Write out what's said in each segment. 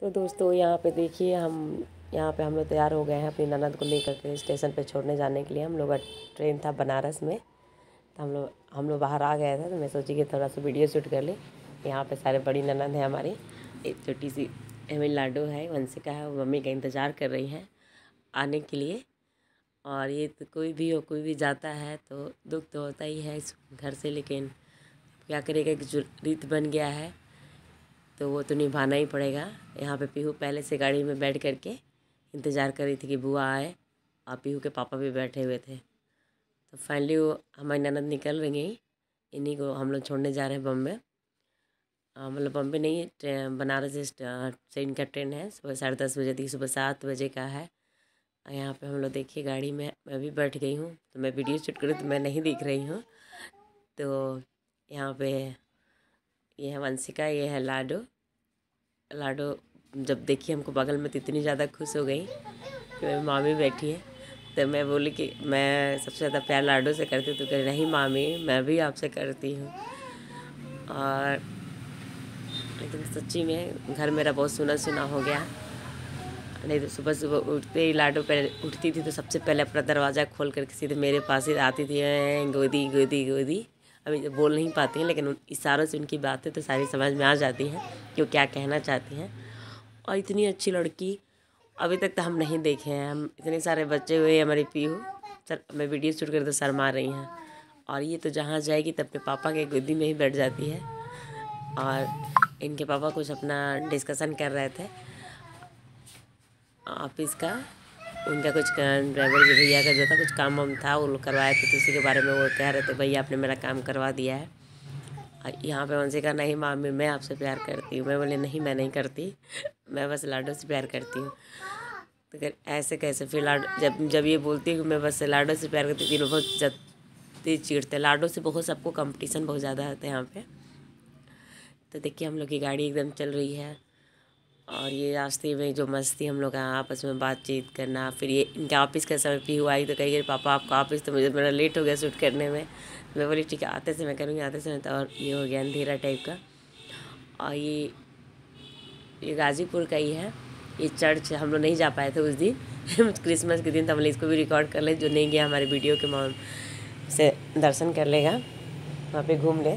तो दोस्तों यहाँ पे देखिए हम यहाँ पे हम लोग तैयार हो गए हैं अपनी ननद को लेकर के स्टेशन पे छोड़ने जाने के लिए हम लोग का ट्रेन था बनारस में तो हम लोग हम लोग बाहर आ गए थे तो मैं सोची कि थोड़ा सा वीडियो शूट कर ले यहाँ पे सारे बड़ी ननद है हमारी एक छोटी सी तमिलनाडु है वंशिका है वो मम्मी का इंतज़ार कर रही हैं आने के लिए और ये तो कोई भी हो कोई भी जाता है तो दुख तो होता ही है इस घर से लेकिन क्या करेगा एक रीत बन गया है तो वो तो निभाना ही पड़ेगा यहाँ पे पीहू पहले से गाड़ी में बैठ कर के इंतज़ार कर रही थी कि बुआ आए और पीहू के पापा भी बैठे हुए थे तो फाइनली वो हमारी ननद निकल रही गई इन्हीं को हम लोग छोड़ने जा रहे हैं बम्बे मतलब बम्बे नहीं ट्रेन बनारस से इनका ट्रेन है सुबह साढ़े दस बजे थी सुबह सात बजे का है यहाँ पे हम लोग देखिए गाड़ी में मैं भी बैठ गई हूँ तो मैं वीडियो शूट करूँ तो मैं नहीं दिख रही हूँ तो यहाँ पे ये है वंशिका ये है लाडो लाडो जब देखी हमको बगल में तो इतनी ज़्यादा खुश हो गई कि मेरी मामी बैठी है तो मैं बोली कि मैं सबसे ज़्यादा प्यार लाडो से करती तो कह नहीं मामी मैं भी आपसे करती हूँ और लेकिन सच्ची में घर मेरा बहुत सुना सुना हो गया नहीं तो सुबह सुबह उठते ही लाडो पहले उठती थी तो सबसे पहले अपना दरवाज़ा खोल करके सीधे मेरे पास ही आती थी गोदी गोदी गोदी अभी बोल नहीं पाती हैं लेकिन इशारों से उनकी बातें तो सारी समझ में आ जाती हैं कि वो क्या कहना चाहती हैं और इतनी अच्छी लड़की अभी तक तो हम नहीं देखे हैं हम इतने सारे बच्चे हुए हमारे पी हूँ सर मैं वीडियो शूट करके तो मार रही हैं और ये तो जहाँ जाएगी तब अपने पापा के गुद्दी में ही बैठ जाती है और इनके पापा कुछ अपना डिस्कशन कर रहे थे ऑफिस का उनका कुछ ड्राइवर जो भैया का जो था कुछ काम वाम था वो लोग करवाए थे तो उसी के बारे में वो कह रहे थे भैया आपने मेरा काम करवा दिया है यहाँ पे उनसे कहा नहीं मामी मैं आपसे प्यार करती हूँ मैं बोले नहीं मैं नहीं करती मैं बस लाडो से प्यार करती हूँ तो कर, ऐसे कैसे फिर लाडो जब जब ये बोलती हूँ मैं बस लाडो से प्यार करती हूँ बहुत जल्दी चिड़ते लाडो से बहुत सबको कंपटीशन बहुत ज़्यादा होता है यहाँ पर तो देखिए हम लोग की गाड़ी एकदम चल रही है और ये रास्ते में जो मस्ती हम लोग का आपस में बातचीत करना फिर ये इनके ऑफिस का समय भी हुआ आई तो कही पापा आपका ऑफिस तो मुझे मेरा लेट हो गया शूट करने में मैं बोली ठीक है आते समय करूँगी आते समय तो और ये हो गया अंधेरा टाइप का और ये ये गाजीपुर का ही है ये चर्च हम लोग नहीं जा पाए थे उस दिन क्रिसमस के दिन तो हम लोग इसको भी रिकॉर्ड कर ले जो नहीं गया हमारे वीडियो के माम से दर्शन कर लेगा वहाँ पर घूम ले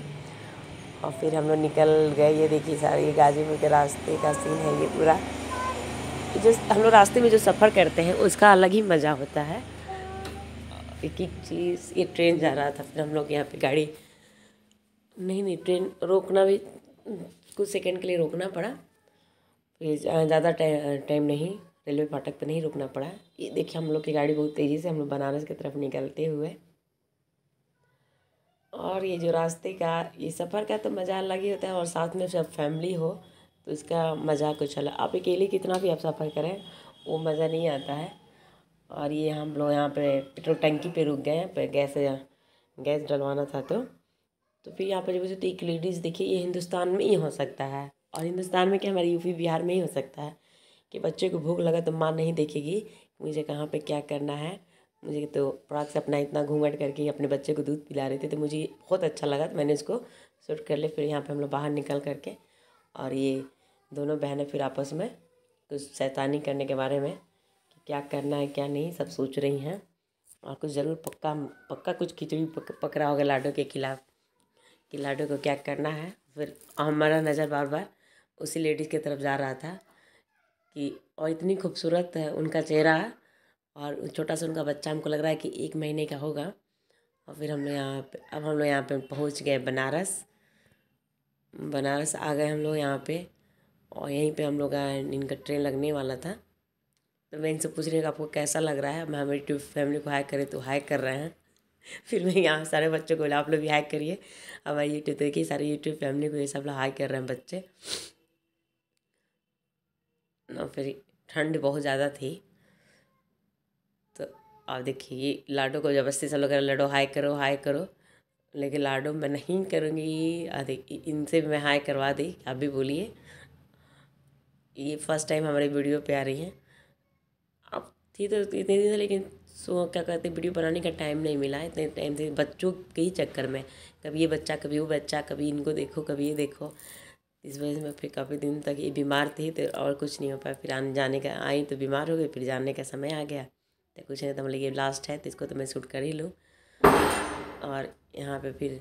और फिर हम लोग निकल गए ये देखिए सारे गाजीपुर के रास्ते का सीन है ये पूरा जो हम लोग रास्ते में जो सफ़र करते हैं उसका अलग ही मज़ा होता है एक एक चीज़ ये ट्रेन जा रहा था फिर हम लोग यहाँ पे गाड़ी नहीं नहीं ट्रेन रोकना भी कुछ सेकंड के लिए रोकना पड़ा फिर ज़्यादा टाइम टे, नहीं रेलवे फाटक पर नहीं रुकना पड़ा ये देखिए हम लोग की गाड़ी बहुत तेज़ी से हम लोग बनारस की तरफ निकलते हुए और ये जो रास्ते का ये सफ़र का तो मज़ा अलग ही होता है और साथ में जब फैमिली हो तो इसका मज़ा कुछ अलग आप अकेले कितना भी आप सफ़र करें वो मज़ा नहीं आता है और ये हम लोग यहाँ पे पेट्रोल टंकी पे रुक गए हैं गैस गैस डलवाना था तो तो फिर यहाँ पर जब तो एक लेडीज़ देखिए ये हिंदुस्तान में ही हो सकता है और हिंदुस्तान में क्या हमारे यूपी बिहार में ही हो सकता है कि बच्चे को भूख लगा तो माँ नहीं देखेगी मुझे कहाँ पर क्या करना है मुझे तो पराग से अपना इतना घूंघट करके अपने बच्चे को दूध पिला रहे थे तो मुझे बहुत अच्छा लगा तो मैंने इसको सूट कर लिया फिर यहाँ पे हम लोग बाहर निकल करके और ये दोनों बहनें फिर आपस में कुछ शैतानी करने के बारे में कि क्या करना है क्या नहीं सब सोच रही हैं और कुछ ज़रूर पक्का पक्का कुछ खिचड़ी पक, पक रहा होगा लाडो के खिलाफ कि लाडो को क्या करना है फिर हमारा नज़र बार बार उसी लेडीज़ की तरफ जा रहा था कि और इतनी खूबसूरत है उनका चेहरा और छोटा सा उनका बच्चा हमको लग रहा है कि एक महीने का होगा और फिर हम लोग यहाँ पे अब हम लोग यहाँ पे पहुँच गए बनारस बनारस आ गए हम लोग यहाँ पे और यहीं पे हम लोग का इनका ट्रेन लगने वाला था तो मैं इनसे पूछ रही हूँ आपको कैसा लग रहा है मैं हमारी ट्यूब फैमिली को हाइक करें तो हाइक कर रहे हैं फिर मैं यहाँ सारे बच्चों को बोला आप लोग भी हाइक करिए हमारे यूट्यूब देखिए सारे यूट्यूब फैमिली को ये सब लोग हाइक कर रहे हैं बच्चे और फिर ठंड बहुत ज़्यादा थी और देखिए ये लाडो को जबरदस्ती सब लोग लाडो हाई करो हाई करो लेकिन लाडो मैं नहीं करूँगी देखिए इनसे भी मैं हाई करवा दी आप भी बोलिए ये फर्स्ट टाइम हमारे वीडियो पे आ रही हैं अब थी तो इतनी दिन से लेकिन सो क्या कहते वीडियो बनाने का टाइम नहीं मिला इतने टाइम से बच्चों के ही चक्कर में कभी ये बच्चा कभी वो बच्चा कभी इनको देखो कभी ये देखो इस वजह से मैं फिर काफ़ी दिन तक ये बीमार थी तो और कुछ नहीं हो पाया फिर आने जाने का आई तो बीमार हो गई फिर जाने का समय आ गया तो कुछ नहीं तो मतलब ये लास्ट है तो इसको तो मैं शूट कर ही लूँ और यहाँ पे फिर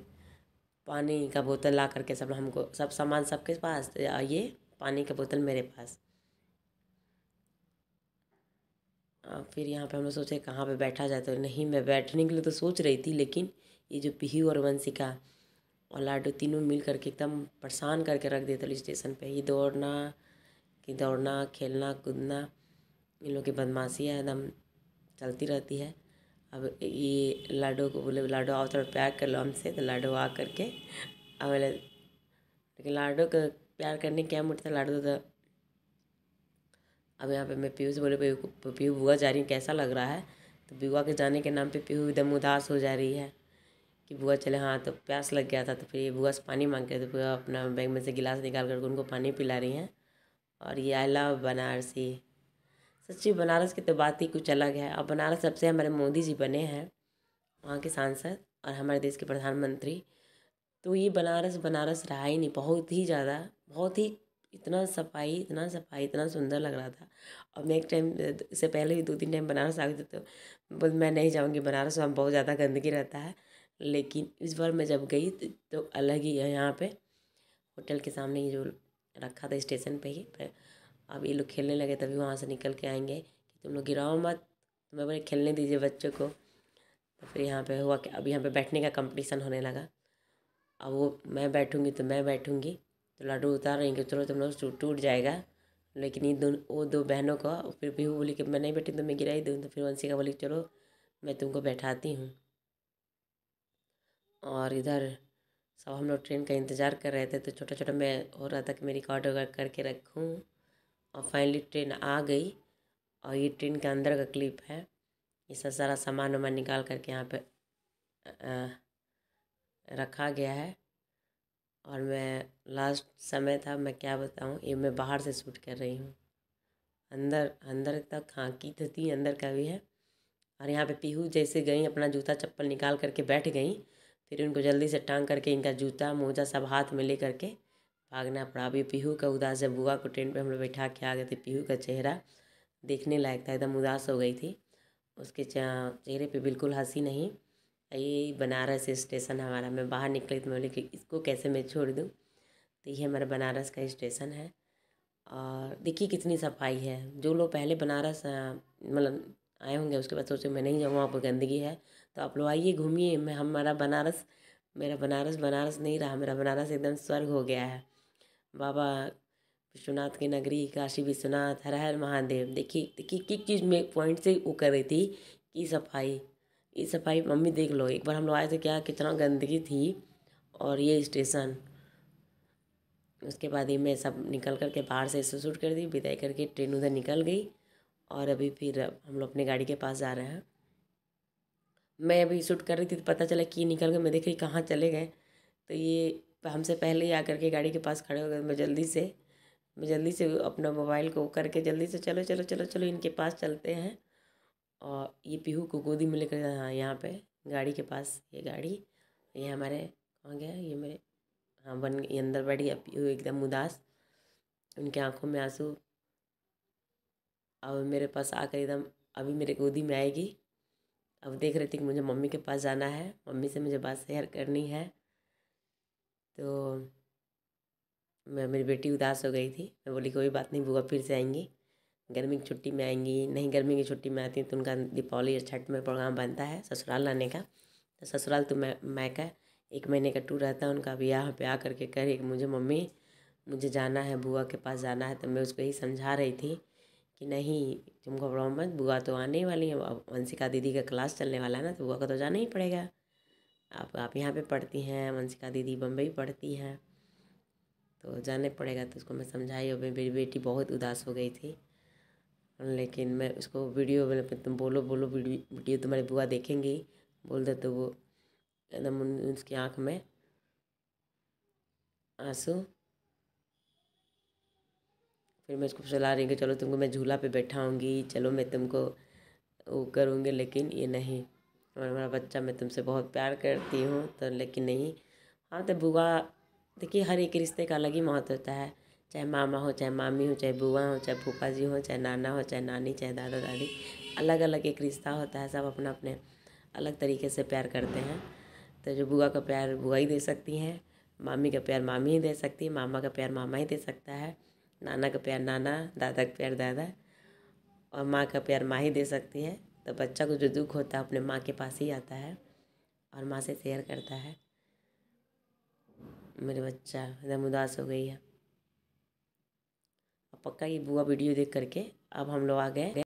पानी का बोतल ला करके सब हमको सब सामान सबके पास तो ये पानी का बोतल मेरे पास और फिर यहाँ पे हम लोग सोचे कहाँ पे बैठा जाए तो नहीं मैं बैठने के लिए तो सोच रही थी लेकिन ये जो पीहू और वंशिका और लाडू तीनों मिल करके एकदम परेशान करके रख देते तो स्टेशन पे ये दौड़ना कि दौड़ना खेलना कूदना इन लोग की बदमाशी है एकदम चलती रहती है अब ये लाडो को बोले लाडो आओ थोड़ा प्यार कर लो हमसे तो लाडो आ करके अब लेकिन लाडो को प्यार करने क्या मूड था लाडो तो अब यहाँ पे मैं पीहू से बोले पीहू बुआ जा रही कैसा लग रहा है तो बुआ के जाने के नाम पे पीहू एकदम उदास हो जा रही है कि बुआ चले हाँ तो प्यास लग गया था तो फिर ये बुआ से पानी मांग के तो बुआ अपना बैग में से गिलास निकाल करके उनको पानी पिला रही हैं और ये आई लव बनारसी सच्ची बनारस की तो बात ही कुछ अलग है और बनारस सबसे से हमारे मोदी जी बने हैं वहाँ के सांसद और हमारे देश के प्रधानमंत्री तो ये बनारस बनारस रहा ही नहीं बहुत ही ज़्यादा बहुत ही इतना सफाई इतना सफाई इतना सुंदर लग रहा था और मैं एक टाइम इससे पहले भी दो तीन टाइम बनारस आ गई थी तो बोल मैं नहीं जाऊँगी बनारस वहाँ बहुत ज़्यादा गंदगी रहता है लेकिन इस बार मैं जब गई तो, अलग ही है यहाँ पर होटल के सामने ही जो रखा था स्टेशन पर ही अब ये लोग खेलने लगे तभी वहाँ से निकल के आएंगे कि तुम लोग गिराओ मत तुम्हें बोले खेलने दीजिए बच्चों को तो फिर यहाँ पे हुआ कि अब यहाँ पे बैठने का कंपटीशन होने लगा अब वो मैं बैठूँगी तो मैं बैठूँगी तो लाडू उतार रही कि चलो तुम लोग टूट जाएगा लेकिन ये दोनों वो दो बहनों को फिर भी वो बोली कि मैं नहीं बैठी तो मैं गिरा ही दूँ तो फिर वंशिका बोली चलो मैं तुमको बैठाती हूँ और इधर सब हम लोग ट्रेन का इंतज़ार कर रहे थे तो छोटा छोटा मैं हो रहा था कि मैं रिकॉर्ड वगैरह करके रखूँ और फाइनली ट्रेन आ गई और ये ट्रेन के अंदर का क्लिप है ये सब सारा सामान वामान निकाल करके यहाँ पे रखा गया है और मैं लास्ट समय था मैं क्या बताऊँ ये मैं बाहर से शूट कर रही हूँ अंदर अंदर तक खांकी तो थी अंदर का भी है और यहाँ पे पीहू जैसे गई अपना जूता चप्पल निकाल करके बैठ गई फिर उनको जल्दी से टांग करके इनका जूता मोजा सब हाथ में ले करके भागना पड़ा अभी पीहू का उदास जब बुआ को टेंट पे हम लोग बैठा के आ गए थे पीहू का चेहरा देखने लायक था एकदम उदास हो गई थी उसके चेहरे पे बिल्कुल हंसी नहीं ये बनारस स्टेशन हमारा मैं बाहर निकली तो मैं बोली कि इसको कैसे मैं छोड़ दूँ तो ये हमारा बनारस का स्टेशन है और देखिए कितनी सफाई है जो लोग पहले बनारस मतलब आए होंगे उसके बाद सोचे मैं नहीं जाऊँगा वहाँ पर गंदगी है तो आप लोग आइए घूमिए मैं हमारा बनारस मेरा बनारस बनारस नहीं रहा मेरा बनारस एकदम स्वर्ग हो गया है बाबा विश्वनाथ की नगरी काशी विश्वनाथ हर हर महादेव देखिए देखिए किस चीज़ में पॉइंट से वो कर रही थी कि सफाई ये सफाई मम्मी देख लो एक बार हम लोग आए थे क्या कितना गंदगी थी और ये स्टेशन उसके बाद ही मैं सब निकल करके बाहर से ऐसे शूट कर दी विदाई करके ट्रेन उधर निकल गई और अभी फिर हम लोग अपने गाड़ी के पास जा रहे हैं मैं अभी शूट कर रही थी तो पता चला कि निकल गए मैं देख रही कहाँ चले गए तो ये तो हमसे पहले ही आकर के गाड़ी के पास खड़े हो गए मैं जल्दी से मैं जल्दी से अपना मोबाइल को करके जल्दी से चलो चलो चलो चलो इनके पास चलते हैं और ये पीहू को गोदी में लेकर हाँ यहाँ पे गाड़ी के पास ये गाड़ी ये हमारे कहाँ गया ये मेरे हाँ बन ये अंदर बैठ गया पीहू एकदम उदास उनके आँखों में आंसू अब मेरे पास आकर एकदम अभी मेरे गोदी में आएगी अब देख रही थी कि मुझे मम्मी के पास जाना है मम्मी से मुझे बात शेयर करनी है तो मैं मेरी बेटी उदास हो गई थी मैं बोली कोई बात नहीं बुआ फिर से आएंगी गर्मी की छुट्टी में आएंगी नहीं गर्मी की छुट्टी में आती हैं तो उनका दीपावली या छठ में प्रोग्राम बनता है ससुराल लाने का तो ससुराल तो मैं मैं का एक महीने का टूर रहता है उनका ब्याह यहाँ पे आ करके कर कि मुझे मम्मी मुझे जाना है बुआ के पास जाना है तो मैं उसको यही समझा रही थी कि नहीं तुम घबराओ मत बुआ तो आने वाली है वंशिका दीदी का क्लास चलने वाला है ना तो बुआ का तो जाना ही पड़ेगा आप आप यहाँ पे पढ़ती हैं वंशिका दीदी बम्बई पढ़ती हैं तो जाने पड़ेगा तो उसको मैं समझाई और मेरी बेटी बहुत उदास हो गई थी लेकिन मैं उसको वीडियो मतलब तुम बोलो बोलो वीडियो तुम्हारी तो बुआ देखेंगी बोल दे तो वो एकदम उसकी आँख में आंसू फिर मैं उसको चला रही कि चलो तुमको मैं झूला पे बैठाऊँगी चलो मैं तुमको वो करूँगी लेकिन ये नहीं और हमारा बच्चा मैं तुमसे बहुत प्यार करती हूँ तो लेकिन नहीं हाँ तो बुआ देखिए हर एक रिश्ते का अलग ही महत्व होता है चाहे मामा हो चाहे मामी हो चाहे बुआ हो चाहे फूफा जी हो चाहे नाना हो चाहे नानी चाहे दादा दादी अलग अलग एक रिश्ता होता है सब अपना अपने अलग तरीके से प्यार करते हैं तो जो बुआ का प्यार बुआ ही दे सकती हैं मामी का प्यार मामी ही दे सकती है मामा का प्यार मामा ही दे सकता है नाना का प्यार नाना दादा का प्यार दादा और माँ का प्यार माँ ही दे सकती है तो बच्चा को जो दुख होता है अपने माँ के पास ही आता है और माँ से शेयर करता है मेरे बच्चा एकदम उदास हो गई है पक्का ये बुआ वीडियो देख करके अब हम लोग आ गए